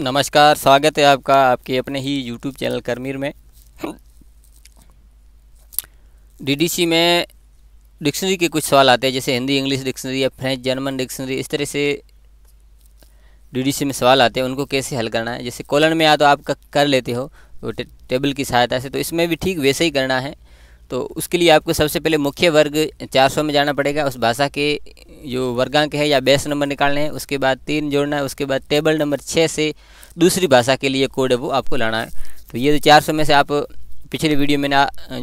नमस्कार स्वागत है आपका आपके अपने ही यूट्यूब चैनल करमीर में डी में डिक्शनरी के कुछ सवाल आते हैं जैसे हिंदी इंग्लिश डिक्शनरी या फ्रेंच जर्मन डिक्शनरी इस तरह से डी में सवाल आते हैं उनको कैसे हल करना है जैसे कॉलन में आ तो आप कर लेते हो वो टे, टेबल की सहायता से तो इसमें भी ठीक वैसे ही करना है तो उसके लिए आपको सबसे पहले मुख्य वर्ग 400 में जाना पड़ेगा उस भाषा के जो वर्गांक है या बेस नंबर निकालने हैं उसके बाद तीन जोड़ना है उसके बाद टेबल नंबर छः से दूसरी भाषा के लिए कोड है वो आपको लाना है तो ये जो तो चार सौ में से आप पिछले वीडियो में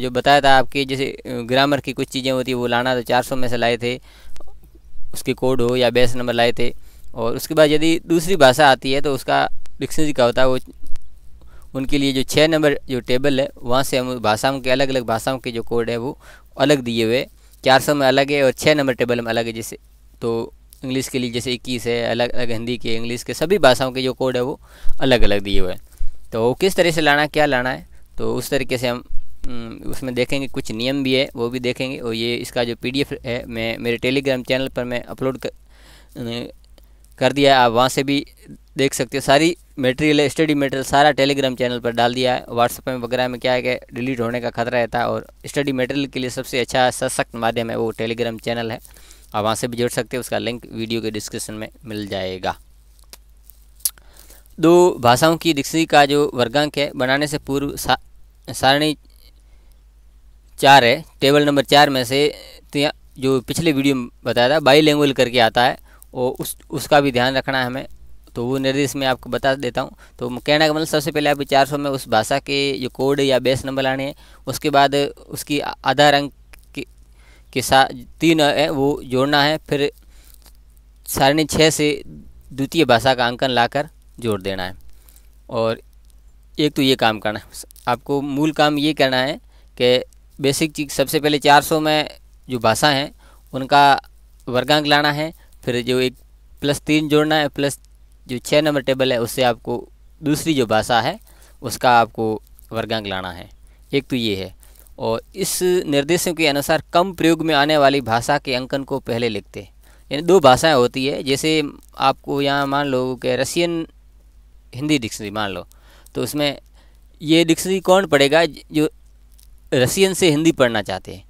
जो बताया था आपके जैसे ग्रामर की कुछ चीज़ें होती वो लाना तो चार सौ में से लाए थे उसके कोड हो या बेस नंबर लाए थे और उसके बाद यदि दूसरी भाषा आती है तो उसका डिक्शनरी का होता है वो उनके लिए जो छः नंबर जो टेबल है वहाँ से हम भाषाओं के अलग अलग भाषाओं के जो कोड है वो अलग दिए हुए चार सौ में अलग है और छः नंबर टेबल में अलग है जैसे तो इंग्लिश के लिए जैसे इक्कीस है अलग अलग हिंदी के इंग्लिश के सभी भाषाओं के जो कोड है वो अलग अलग दिए हुए हैं तो किस तरह से लाना क्या लाना है तो उस तरीके से हम उसमें देखेंगे कुछ नियम भी है वो भी देखेंगे और ये इसका जो पीडीएफ है मैं मेरे टेलीग्राम चैनल पर मैं अपलोड कर, कर दिया है आप वहाँ से भी देख सकते हो सारी मटेरियल स्टडी मटेरियल सारा टेलीग्राम चैनल पर डाल दिया है व्हाट्सएप में वगैरह में क्या है कि डिलीट होने का खतरा रहता है और स्टडी मटेरियल के लिए सबसे अच्छा सशक्त माध्यम है वो टेलीग्राम चैनल है आप वहाँ से भी जुड़ सकते हैं उसका लिंक वीडियो के डिस्क्रिप्शन में मिल जाएगा दो भाषाओं की डिक्शनरी का जो वर्गांक है बनाने से पूर्व सा, सारणी चार है टेबल नंबर चार में से जो पिछले वीडियो में बताया था बाई लैंग्वेज करके आता है और उस उसका भी ध्यान रखना है हमें तो वो निर्देश मैं आपको बता देता हूँ तो कहना का मतलब सबसे पहले आप चार सौ में उस भाषा के जो कोड या बेस नंबर आने हैं उसके बाद उसकी आधार अंक के साथ तीन वो जोड़ना है फिर सारणी छः से द्वितीय भाषा का अंकन लाकर जोड़ देना है और एक तो ये काम करना है आपको मूल काम ये करना है कि बेसिक चीज सबसे पहले 400 में जो भाषा हैं उनका वर्गांक लाना है फिर जो एक प्लस तीन जोड़ना है प्लस जो छः नंबर टेबल है उससे आपको दूसरी जो भाषा है उसका आपको वर्गांक लाना है एक तो ये है और इस निर्देशों के अनुसार कम प्रयोग में आने वाली भाषा के अंकन को पहले लिखते हैं यानी दो भाषाएं होती है जैसे आपको यहाँ मान लो कि रशियन हिंदी डिक्शनरी मान लो तो उसमें ये डिक्शनरी कौन पढ़ेगा जो रशियन से हिंदी पढ़ना चाहते हैं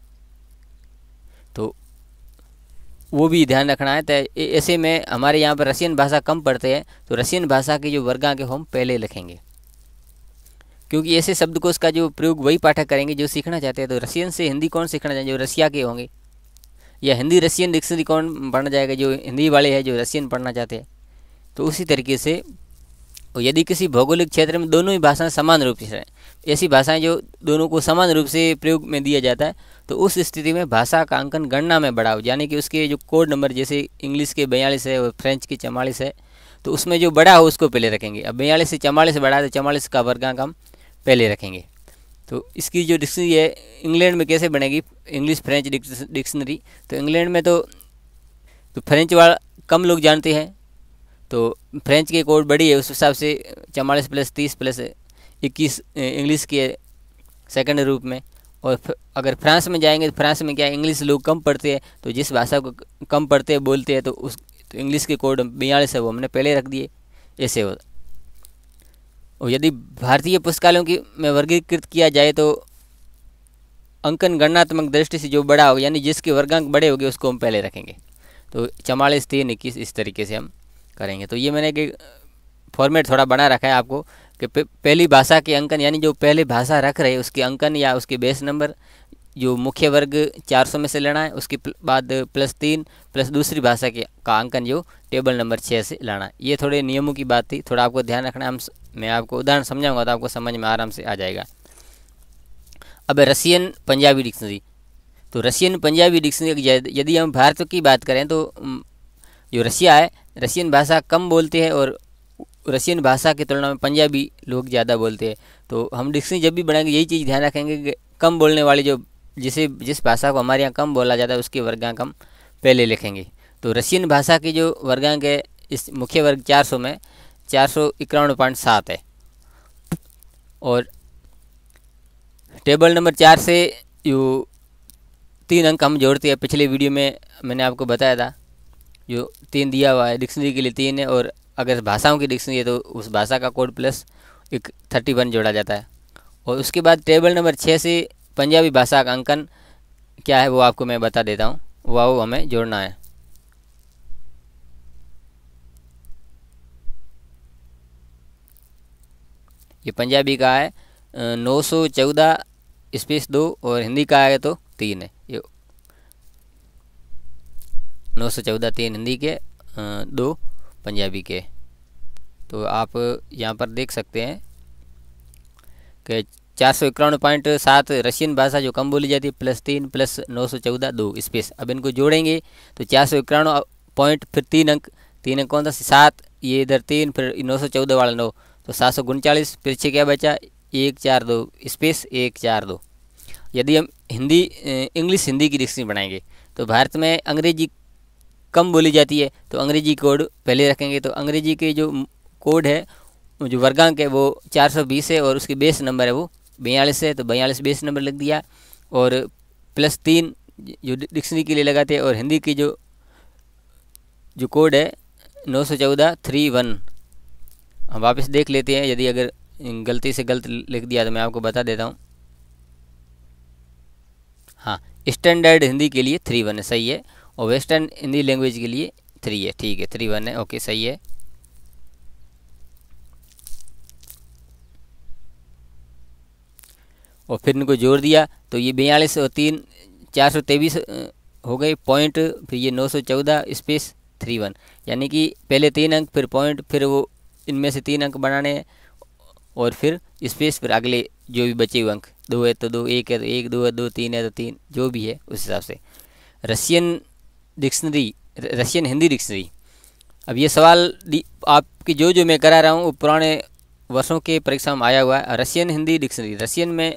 तो वो भी ध्यान रखना है तो ऐसे में हमारे यहाँ पर रसियन भाषा कम पढ़ते हैं तो रशियन भाषा के जो वर्गा के हम पहले लिखेंगे क्योंकि ऐसे शब्दकोश का जो प्रयोग वही पाठक करेंगे जो सीखना चाहते हैं तो रशियन से हिंदी कौन सीखना चाहेंगे जो रसिया के होंगे या हिंदी रशियन डिक्शनरी कौन पढ़ना जाएगा जो हिंदी वाले हैं जो रशियन पढ़ना चाहते हैं तो उसी तरीके से यदि किसी भौगोलिक क्षेत्र में दोनों ही भाषाएं समान रूप से हैं ऐसी भाषाएं जो दोनों को समान रूप से प्रयोग में दिया जाता है तो उस स्थिति में भाषा का अंकन गणना में बढ़ाओ यानी कि उसके जो कोड नंबर जैसे इंग्लिश के बयालीस है और फ्रेंच के चवालीस है तो उसमें जो बड़ा हो उसको पहले रखेंगे अब बयालीस से चवालीस बढ़ा तो चवालीस का वर्गांक हम पहले रखेंगे तो इसकी जो डिक्शनरी है इंग्लैंड में कैसे बनेगी इंग्लिश फ्रेंच डिक्शनरी तो इंग्लैंड में तो, तो फ्रेंच वाला कम लोग जानते हैं तो फ्रेंच के कोड बड़ी है उस हिसाब से चवालीस प्लस तीस प्लस इक्कीस इंग्लिश के सेकंड रूप में और अगर फ्रांस में जाएंगे तो फ्रांस में क्या इंग्लिश लोग कम पढ़ते हैं तो जिस भाषा को कम पढ़ते हैं बोलते हैं तो उस तो इंग्लिश के कोड बयालीस है वो हमने पहले रख दिए ऐसे होता और यदि भारतीय पुस्तकालयों की में वर्गीकृत किया जाए तो अंकन गणनात्मक दृष्टि से जो बड़ा होगा यानी जिसके वर्गांक बड़े होंगे उसको हम पहले रखेंगे तो चमालीस तीन इक्कीस इस तरीके से हम करेंगे तो ये मैंने कि फॉर्मेट थोड़ा बना रखा है आपको कि पहली भाषा के अंकन यानी जो पहले भाषा रख रहे उसके अंकन या उसके बेस नंबर जो मुख्य वर्ग 400 में से लेना है उसके बाद प्लस तीन प्लस दूसरी भाषा के का अंकन जो टेबल नंबर छः से लाना है ये थोड़े नियमों की बात थी थोड़ा आपको ध्यान रखना है मैं आपको उदाहरण समझाऊंगा तो आपको समझ में आराम से आ जाएगा अब रशियन पंजाबी डिक्शनरी तो रशियन पंजाबी डिक्शनरी यदि हम भारत की बात करें तो जो रशिया है रशियन भाषा कम बोलते हैं और रशियन भाषा की तुलना में पंजाबी लोग ज़्यादा बोलते हैं तो हम डिक्शनरी जब भी बनाएंगे यही चीज़ ध्यान रखेंगे कि कम बोलने वाले जो जिसे जिस भाषा को हमारे यहाँ कम बोला जाता है उसकी वर्गांक हम पहले लिखेंगे तो रशियन भाषा की जो वर्गांक है इस मुख्य वर्ग 400 में चार सौ पॉइंट सात है और टेबल नंबर चार से जो तीन अंक हम जोड़ते हैं पिछले वीडियो में मैंने आपको बताया था जो तीन दिया हुआ है डिक्शनरी के लिए तीन है और अगर भाषाओं की डिक्शनरी है तो उस भाषा का कोड प्लस एक थर्टी वन जोड़ा जाता है और उसके बाद टेबल नंबर छः से पंजाबी भाषा का अंकन क्या है वो आपको मैं बता देता हूँ वाओ हमें जोड़ना है ये पंजाबी का है नौ सौ चौदह स्पेस दो और हिंदी का है तो तीन है ये नौ सौ चौदह तीन हिंदी के दो पंजाबी के तो आप यहाँ पर देख सकते हैं कि चार सौ इक्यावन पॉइंट सात रशियन भाषा जो कम बोली जाती है प्लस तीन प्लस नौ सौ चौदह दो स्पेस अब इनको जोड़ेंगे तो चार सौ इक्यावन पॉइंट फिर तीन अंक तीन अंक कौन था सात ये इधर तीन फिर नौ सौ चौदह वाला नौ तो सात सौ उनचालीस फिर क्या बचा एक चार दो स्पेस एक चार दो यदि हम हिंदी इंग्लिश हिंदी की डिक्शनरी बनाएंगे तो भारत में अंग्रेजी कम बोली जाती है तो अंग्रेजी कोड पहले रखेंगे तो अंग्रेजी के जो कोड है जो वर्गांक है वो 420 है और उसकी बेस नंबर है वो बयालीस है तो बयालीस बेस नंबर लग दिया और प्लस तीन जो डिक्शनरी के लिए लगाते हैं और हिंदी की जो जो कोड है नौ सौ चौदह थ्री वन हम वापस देख लेते हैं यदि अगर गलती से गलत लिख दिया तो मैं आपको बता देता हूँ हाँ स्टैंडर्ड हिंदी के लिए थ्री वन है सही है और वेस्टर्न हिंदी लैंग्वेज के लिए थ्री है ठीक है थ्री वन है ओके सही है और फिर इनको जोड़ दिया तो ये बयालीस और तीन चार सौ तेईस हो गए पॉइंट फिर ये नौ सौ चौदह स्पेस थ्री वन यानी कि पहले तीन अंक फिर पॉइंट फिर वो इनमें से तीन अंक बनाने और फिर स्पेस फिर अगले जो भी बचे हुए अंक दो है तो दो एक है तो एक दो है तो दो तीन है तो तीन जो भी है उस हिसाब से Russian dictionary Russian Hindi dictionary अब ये सवाल आपकी जो जो मैं करा रहा हूँ वो पुराने वर्षों के परीक्षा में आया हुआ है रशियन हिंदी डिक्शनरी रशियन में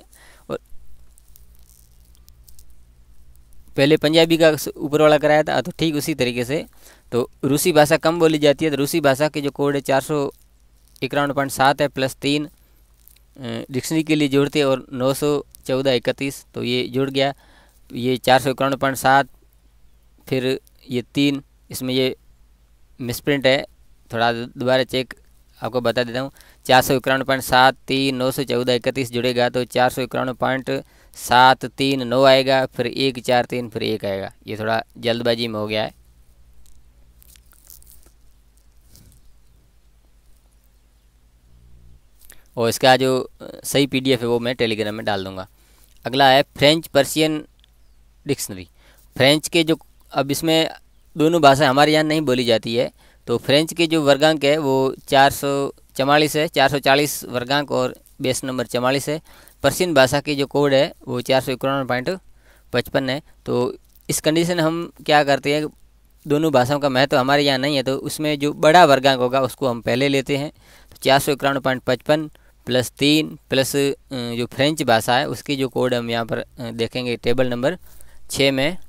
पहले पंजाबी का ऊपर वाला कराया था तो ठीक उसी तरीके से तो रूसी भाषा कम बोली जाती है तो रूसी भाषा के जो कोड है चार सौ पॉइंट सात है प्लस तीन डिक्शनरी के लिए जोड़ते और नौ सौ चौदह इकतीस तो ये जुड़ गया ये चार सौ इक्यावन पॉइंट सात फिर ये तीन इसमें ये मिसप्रिंट है थोड़ा दोबारा चेक आपको बता देता हूँ चार सौ इक्यावन पॉइंट सात तीन नौ सौ चौदह इकतीस जुड़ेगा तो चार सौ इक्यावन पॉइंट सात तीन नौ आएगा फिर एक चार तीन फिर एक आएगा ये थोड़ा जल्दबाजी में हो गया है और इसका जो सही पीडीएफ है वो मैं टेलीग्राम में डाल दूंगा अगला है फ्रेंच पर्शियन डिक्शनरी फ्रेंच के जो अब इसमें दोनों भाषा हमारे यहाँ नहीं बोली जाती है तो फ्रेंच के जो वर्गांक है वो चार सौ चवालीस है चार सौ चालीस वर्गांक और बेस नंबर चवालीस है पर्सियन भाषा की जो कोड है वो चार सौ इक्यावन पॉइंट पचपन है तो इस कंडीशन हम क्या करते हैं दोनों भाषाओं का महत्व तो हमारे यहाँ नहीं है तो उसमें जो बड़ा वर्गांक होगा उसको हम पहले लेते हैं तो चार सौ इक्यावन पॉइंट पचपन प्लस तीन प्लस जो फ्रेंच भाषा है उसकी जो कोड हम यहाँ पर देखेंगे टेबल नंबर छः में